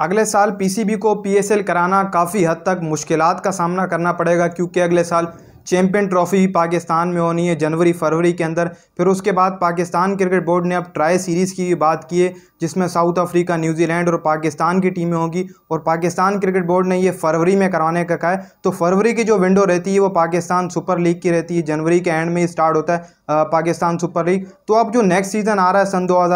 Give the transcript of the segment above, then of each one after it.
अगले साल पीसीबी को पीएसएल कराना काफ़ी हद तक मुश्किल का सामना करना पड़ेगा क्योंकि अगले साल चैम्पियन ट्रॉफी पाकिस्तान में होनी है जनवरी फरवरी के अंदर फिर उसके बाद पाकिस्तान क्रिकेट बोर्ड ने अब ट्राई सीरीज़ की बात की है जिसमें साउथ अफ्रीका न्यूजीलैंड और पाकिस्तान की टीमें होंगी और पाकिस्तान क्रिकेट बोर्ड ने ये फरवरी में कराने का कहा है तो फरवरी की जो विंडो रहती है वो पाकिस्तान सुपर लीग की रहती है जनवरी के एंड में ही स्टार्ट होता है पाकिस्तान सुपर लीग तो अब जो नेक्स्ट सीज़न आ रहा है सन दो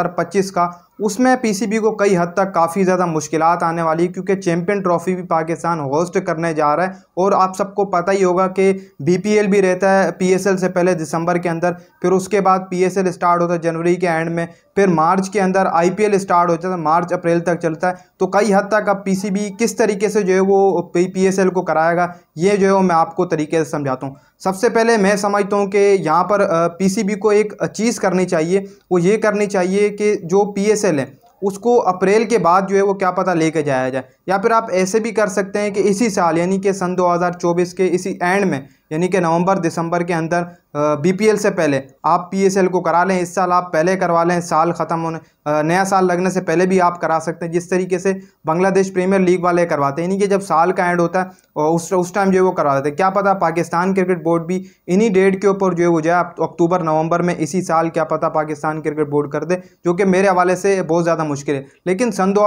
का उसमें पीसीबी को कई हद तक काफ़ी ज़्यादा मुश्किल आने वाली क्योंकि चैम्पियन ट्रॉफी भी पाकिस्तान होस्ट करने जा रहा है और आप सबको पता ही होगा कि बीपीएल भी रहता है पीएसएल से पहले दिसंबर के अंदर फिर उसके बाद पीएसएल स्टार्ट होता है जनवरी के एंड में फिर मार्च के अंदर आईपीएल स्टार्ट हो जाता है मार्च अप्रैल तक चलता है तो कई हद तक अब पीसीबी किस तरीके से जो है वो पीएसएल को कराएगा ये जो है वो मैं आपको तरीके से समझाता हूँ सबसे पहले मैं समझता हूँ कि यहाँ पर पीसीबी को एक चीज़ करनी चाहिए वो ये करनी चाहिए कि जो पीएसएल है उसको अप्रैल के बाद जो है वो क्या पता लेके जाया जाए या फिर आप ऐसे भी कर सकते हैं कि इसी साल यानी कि सन चौबीस के इसी एंड में यानी कि नवंबर दिसंबर के अंदर बीपीएल से पहले आप पीएसएल को करा लें इस साल आप पहले करवा लें साल ख़त्म होने नया साल लगने से पहले भी आप करा सकते हैं जिस तरीके से बांग्लादेश प्रीमियर लीग वाले करवाते हैं यानी कि जब साल का एंड होता है उस उस टाइम जो है वो करवा देते हैं क्या पता पाकिस्तान क्रिकेट बोर्ड भी इन्हीं डेट के ऊपर जो है वो जाए अक्टूबर नवंबर में इसी साल क्या पता पाकिस्तान क्रिकेट बोर्ड कर दे जो कि मेरे हवाले से बहुत ज़्यादा मुश्किल है लेकिन सन दो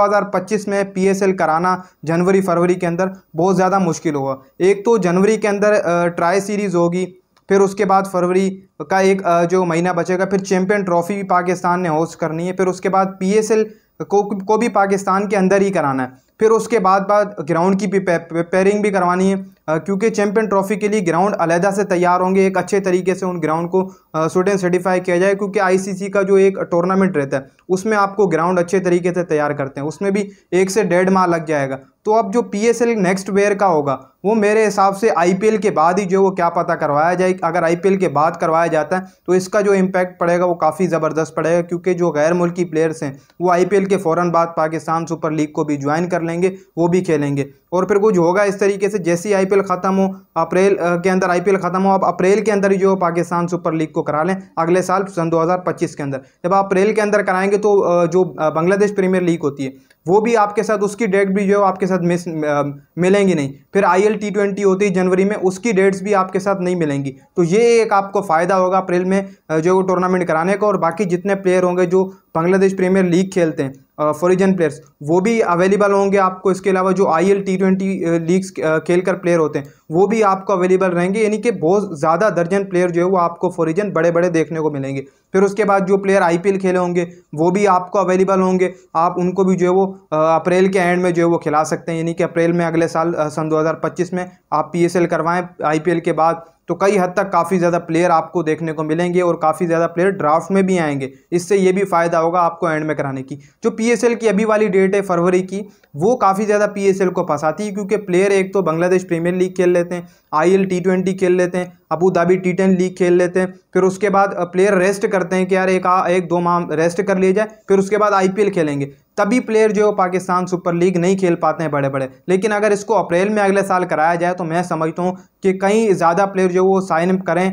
में पी कराना जनवरी फरवरी के अंदर बहुत ज़्यादा मुश्किल होगा एक तो जनवरी के अंदर ट्राई सीरीज़ होगी फिर उसके बाद फरवरी का एक जो महीना बचेगा फिर चैम्पियन ट्रॉफी भी पाकिस्तान ने होस्ट करनी है फिर उसके बाद पीएसएल को को भी पाकिस्तान के अंदर ही कराना है फिर उसके बाद बाद ग्राउंड की प्रिपेयरिंग भी करवानी है क्योंकि चैम्पियन ट्रॉफी के लिए ग्राउंड अलहदा से तैयार होंगे एक अच्छे तरीके से उन ग्राउंड को सुट एंड सर्टिफाई किया जाए क्योंकि आईसीसी का जो एक टूर्नामेंट रहता है उसमें आपको ग्राउंड अच्छे तरीके से तैयार करते हैं उसमें भी एक से डेढ़ माह लग जाएगा तो अब जो पी नेक्स्ट वेयर का होगा वो मेरे हिसाब से आईपीएल के बाद ही जो वो क्या पता करवाया जाए अगर आईपीएल के बाद करवाया जाता है तो इसका जो इम्पैक्ट पड़ेगा वो काफ़ी ज़बरदस्त पड़ेगा क्योंकि जो गैर मुल्की प्लेयर्स हैं वो आईपीएल के फ़ौर बाद पाकिस्तान सुपर लीग को भी ज्वाइन कर लेंगे वो भी खेलेंगे और फिर कुछ होगा इस तरीके से जैसे ही आई ख़त्म हो अप्रैल के अंदर आई ख़त्म हो आप अप्रैल के अंदर ही जो पाकिस्तान सुपर लीग को करा लें अगले साल सन दो के अंदर जब आप अप्रैल के अंदर कराएंगे तो जो बांग्लादेश प्रीमियर लीग होती है वो भी आपके साथ उसकी डेट भी जो आपके साथ मिस मिलेंगी नहीं फिर आई आईपीएल टी ट्वेंटी होती है जनवरी में उसकी डेट्स भी आपके साथ नहीं मिलेंगी तो ये एक आपको फ़ायदा होगा अप्रैल में जो टूर्नामेंट कराने का और बाकी जितने प्लेयर होंगे जो बांग्लादेश प्रीमियर लीग खेलते हैं फॉरिजन प्लेयर्स वो भी अवेलेबल होंगे आपको इसके अलावा जो I L T twenty leagues खेल कर प्लेयर होते हैं वो भी आपको अवेलेबल रहेंगे यानी कि बहुत ज़्यादा दर्जन प्लेयर जो है वो आपको फॉरिजन बड़े बड़े देखने को मिलेंगे फिर उसके बाद जो प्लेयर आई पी एल खेले होंगे वो भी आपको अवेलेबल होंगे आप उनको भी जो है वो अप्रैल के एंड में जो है वो खिला सकते हैं यानी कि अप्रैल में अगले साल सन दो हज़ार पच्चीस में आप P S L I P L के बाद तो कई हद तक काफ़ी ज़्यादा प्लेयर आपको देखने को मिलेंगे और काफ़ी ज़्यादा प्लेयर ड्राफ्ट में भी आएंगे इससे ये भी फ़ायदा होगा आपको एंड में कराने की जो पी की अभी वाली डेट है फरवरी की वो काफ़ी ज़्यादा पी को फंसाती है क्योंकि प्लेयर एक तो बांग्लादेश प्रीमियर लीग खेल लेते हैं आई टी खेल लेते हैं Abu Dhabi T ten league खेल लेते हैं फिर उसके बाद प्लेयर रेस्ट करते हैं कि यार एक आ, एक दो माह रेस्ट कर लिया जाए फिर उसके बाद आई खेलेंगे तभी प्लेयर जो है पाकिस्तान सुपर लीग नहीं खेल पाते हैं बड़े बड़े लेकिन अगर इसको अप्रैल में अगले साल कराया जाए तो मैं समझता हूँ कि कई ज़्यादा प्लेयर जो वो साइन करें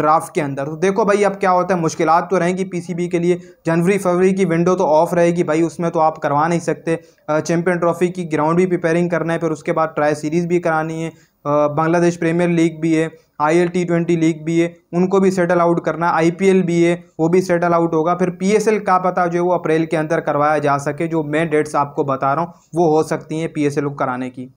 ड्राफ्ट के अंदर तो देखो भाई अब क्या होता है मुश्किल तो रहेंगी पीसीबी के लिए जनवरी फरवरी की विंडो तो ऑफ रहेगी भाई उसमें तो आप करवा नहीं सकते चैम्पियन ट्रॉफी की ग्राउंड भी प्रिपेयरिंग करना है फिर उसके बाद ट्राई सीरीज़ भी करानी है बांग्लादेश प्रीमियर लीग भी है I L T twenty league भी है उनको भी सेटल आउट करना आई पी एल भी है वो भी सेटल आउट होगा फिर पी एस एल का पता जो है वो अप्रैल के अंदर करवाया जा सके जो मैं डेट्स आपको बता रहा हूँ वो हो सकती हैं पी एस एल को कराने की